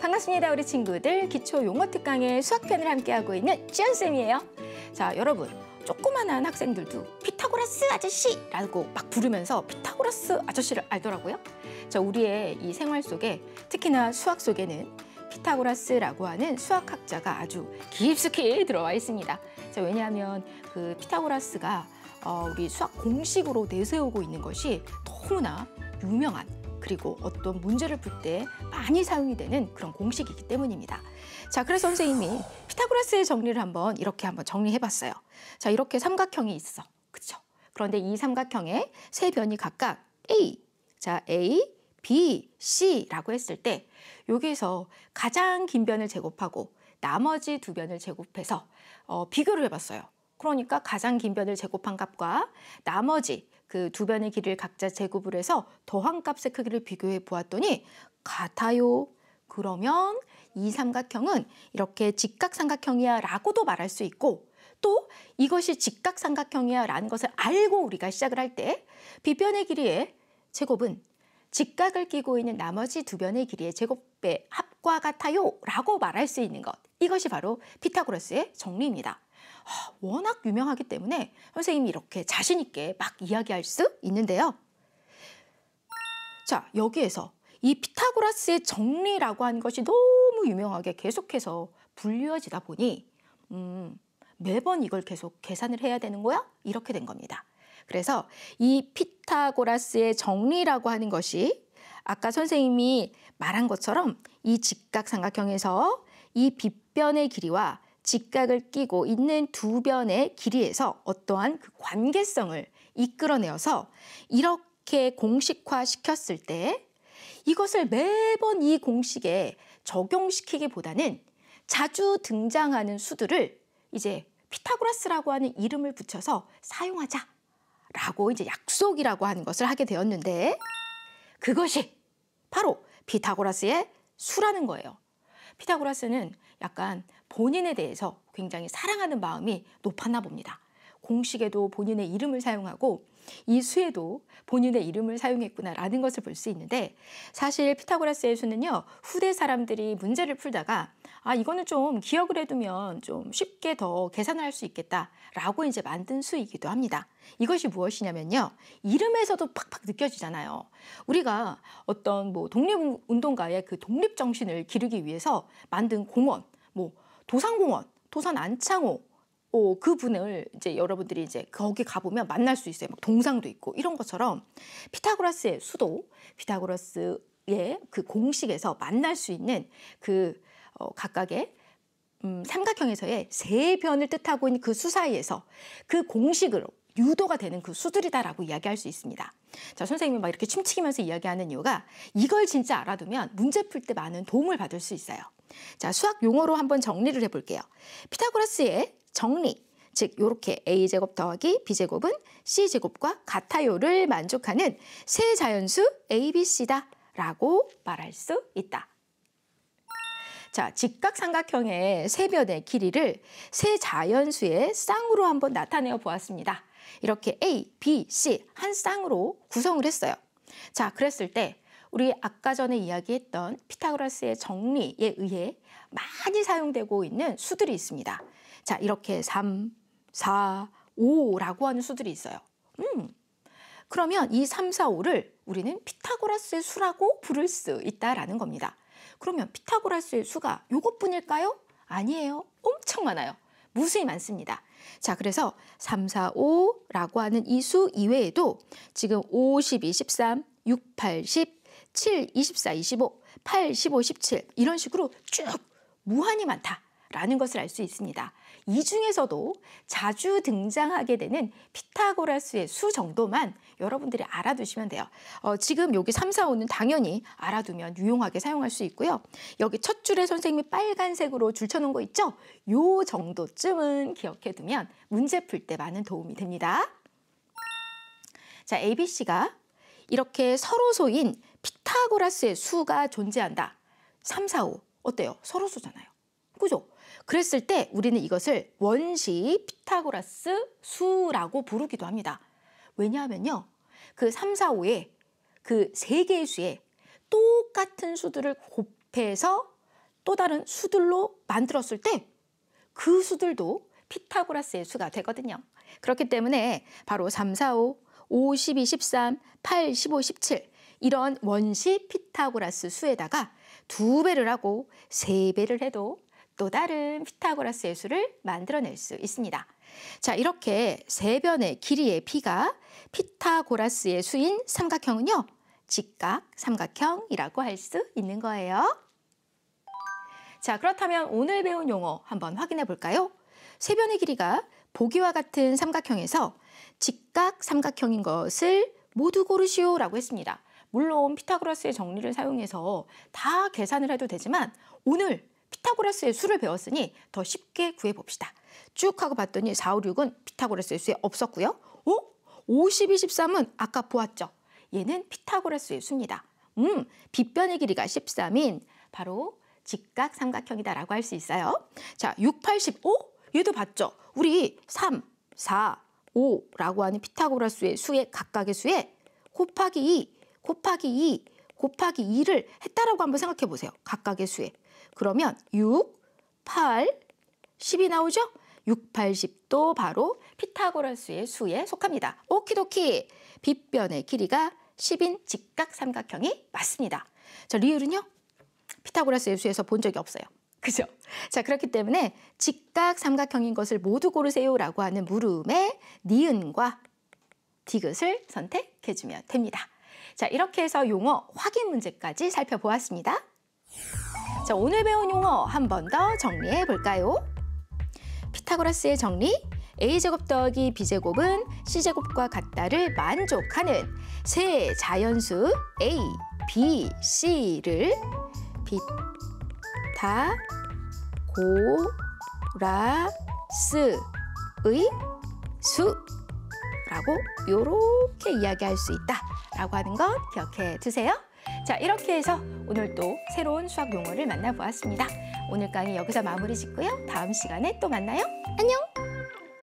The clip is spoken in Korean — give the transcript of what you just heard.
반갑습니다, 우리 친구들. 기초 용어 특강의 수학편을 함께하고 있는 지연쌤이에요. 자, 여러분. 조그만한 학생들도 피타고라스 아저씨라고 막 부르면서 피타고라스 아저씨를 알더라고요. 자, 우리의 이 생활 속에 특히나 수학 속에는 피타고라스라고 하는 수학학자가 아주 깊숙이 들어와 있습니다. 자, 왜냐하면 그 피타고라스가 어, 우리 수학 공식으로 내세우고 있는 것이 너무나 유명한 그리고 어떤 문제를 풀 때 많이 사용이 되는 그런 공식이기 때문입니다. 자, 그래서 선생님이 피타고라스의 정리를 한번 이렇게 한번 정리해봤어요. 자, 이렇게 삼각형이 있어. 그렇죠? 그런데 이 삼각형의 세 변이 각각 A, 자 A, B, C라고 했을 때 여기에서 가장 긴 변을 제곱하고 나머지 두 변을 제곱해서 어, 비교를 해봤어요. 그러니까 가장 긴 변을 제곱한 값과 나머지 그 두 변의 길이를 각자 제곱을 해서 더한 값의 크기를 비교해 보았더니 같아요. 그러면 이 삼각형은 이렇게 직각삼각형이야 라고도 말할 수 있고 또 이것이 직각삼각형이야 라는 것을 알고 우리가 시작을 할때 비변의 길이의 제곱은 직각을 끼고 있는 나머지 두 변의 길이의 제곱의 합과 같아요 라고 말할 수 있는 것 이것이 바로 피타고라스의 정리입니다. 워낙 유명하기 때문에 선생님이 이렇게 자신 있게 막 이야기할 수 있는데요. 자 여기에서 이 피타고라스의 정리라고 하는 것이 너무 유명하게 계속해서 불리워지다 보니 음, 매번 이걸 계속 계산을 해야 되는 거야? 이렇게 된 겁니다. 그래서 이 피타고라스의 정리라고 하는 것이 아까 선생님이 말한 것처럼 이 직각삼각형에서 이 빗변의 길이와 직각을 끼고 있는 두 변의 길이에서 어떠한 그 관계성을 이끌어내어서 이렇게 공식화시켰을 때 이것을 매번 이 공식에 적용시키기보다는 자주 등장하는 수들을 이제 피타고라스라고 하는 이름을 붙여서 사용하자 라고 이제 약속이라고 하는 것을 하게 되었는데 그것이 바로 피타고라스의 수라는 거예요. 피타고라스는 약간 본인에 대해서 굉장히 사랑하는 마음이 높았나 봅니다. 공식에도 본인의 이름을 사용하고 이 수에도 본인의 이름을 사용했구나라는 것을 볼 수 있는데 사실 피타고라스의 수는요 후대 사람들이 문제를 풀다가 아 이거는 좀 기억을 해두면 좀 쉽게 더 계산을 할 수 있겠다라고 이제 만든 수이기도 합니다. 이것이 무엇이냐면요 이름에서도 팍팍 느껴지잖아요. 우리가 어떤 뭐 독립운동가의 그 독립 정신을 기르기 위해서 만든 공원, 뭐 도산공원, 도산 안창호 오, 어, 그분을 이제 여러분들이 이제 거기 가보면 만날 수 있어요. 막 동상도 있고 이런 것처럼 피타고라스의 수도, 피타고라스의 그 공식에서 만날 수 있는 그 어, 각각의 음, 삼각형에서의 세 변을 뜻하고 있는 그 수 사이에서 그 공식으로 유도가 되는 그 수들이다라고 이야기할 수 있습니다. 자, 선생님이 막 이렇게 춤추기면서 이야기하는 이유가 이걸 진짜 알아두면 문제 풀 때 많은 도움을 받을 수 있어요. 자, 수학 용어로 한번 정리를 해볼게요. 피타고라스의 정리, 즉 이렇게 a제곱 더하기 b제곱은 c제곱과 같아요를 만족하는 세 자연수 abc다 라고 말할 수 있다. 자, 직각삼각형의 세 변의 길이를 세 자연수의 쌍으로 한번 나타내어 보았습니다. 이렇게 A, B, C 한 쌍으로 구성을 했어요. 자, 그랬을 때 우리 아까 전에 이야기했던 피타고라스의 정리에 의해 많이 사용되고 있는 수들이 있습니다. 자, 이렇게 3, 4, 5라고 하는 수들이 있어요. 음. 그러면 이 3, 4, 5를 우리는 피타고라스의 수라고 부를 수 있다라는 겁니다. 그러면 피타고라스의 수가 요것뿐일까요? 아니에요. 엄청 많아요. 무수히 많습니다. 자, 그래서 3, 4, 5라고 하는 이 수 이외에도 지금 5, 12, 13, 6, 8, 10, 7, 24, 25, 8, 15, 17 이런 식으로 쭉 무한히 많다. 라는 것을 알 수 있습니다. 이 중에서도 자주 등장하게 되는 피타고라스의 수 정도만 여러분들이 알아두시면 돼요. 어, 지금 여기 3, 4, 5는 당연히 알아두면 유용하게 사용할 수 있고요. 여기 첫 줄에 선생님이 빨간색으로 줄 쳐놓은 거 있죠? 요 정도쯤은 기억해두면 문제 풀 때 많은 도움이 됩니다. 자, ABC가 이렇게 서로소인 피타고라스의 수가 존재한다. 3, 4, 5. 어때요? 서로수잖아요. 그죠? 그랬을 때 우리는 이것을 원시 피타고라스 수라고 부르기도 합니다. 왜냐하면요. 그 3, 4, 5의 그 세 개의 수에 똑같은 수들을 곱해서 또 다른 수들로 만들었을 때 그 수들도 피타고라스의 수가 되거든요. 그렇기 때문에 바로 3, 4, 5, 5, 12, 3 8, 15, 17 이런 원시 피타고라스 수에다가 두 배를 하고 세 배를 해도 또 다른 피타고라스 의수를 만들어낼 수 있습니다. 자, 이렇게 세 변의 길이의 피가 피타고라스의 수인 삼각형은요, 직각 삼각형이라고 할 수 있는 거예요. 자, 그렇다면 오늘 배운 용어 한번 확인해 볼까요? 세 변의 길이가 보기와 같은 삼각형에서 직각 삼각형인 것을 모두 고르시오라고 했습니다. 물론 피타고라스의 정리를 사용해서 다 계산을 해도 되지만 오늘 피타고라스의 수를 배웠으니 더 쉽게 구해봅시다. 쭉 하고 봤더니 4, 5, 6은 피타고라스의 수에 없었고요. 어? 50, 23은 아까 보았죠? 얘는 피타고라스의 수입니다. 음, 빗변의 길이가 13인 바로 직각 삼각형이다라고 할 수 있어요. 자, 6, 80, 5? 얘도 봤죠? 우리 3, 4, 5라고 하는 피타고라스의 수의 각각의 수에 곱하기 2 곱하기 2 곱하기 2를 했다라고 한번 생각해 보세요. 각각의 수에. 그러면 6, 8, 10이 나오죠? 6, 8, 10도 바로 피타고라스의 수에 속합니다. 오키도키! 빗변의 길이가 10인 직각삼각형이 맞습니다. 자, 리을은요? 피타고라스의 수에서 본 적이 없어요. 그죠? 자, 그렇기 때문에 직각삼각형인 것을 모두 고르세요라고 하는 물음에 니은과 디귿을 선택해주면 됩니다. 자, 이렇게 해서 용어 확인 문제까지 살펴보았습니다. 자, 오늘 배운 용어 한 번 더 정리해 볼까요? 피타고라스의 정리, a제곱 더하기 b제곱은 c제곱과 같다를 만족하는 세 자연수 a, b, c를 피타고라스의 수 라고 이렇게 이야기할 수 있다 라고 하는 것 기억해 두세요. 자 이렇게 해서 오늘 또 새로운 수학 용어를 만나보았습니다. 오늘 강의 여기서 마무리 짓고요. 다음 시간에 또 만나요. 안녕!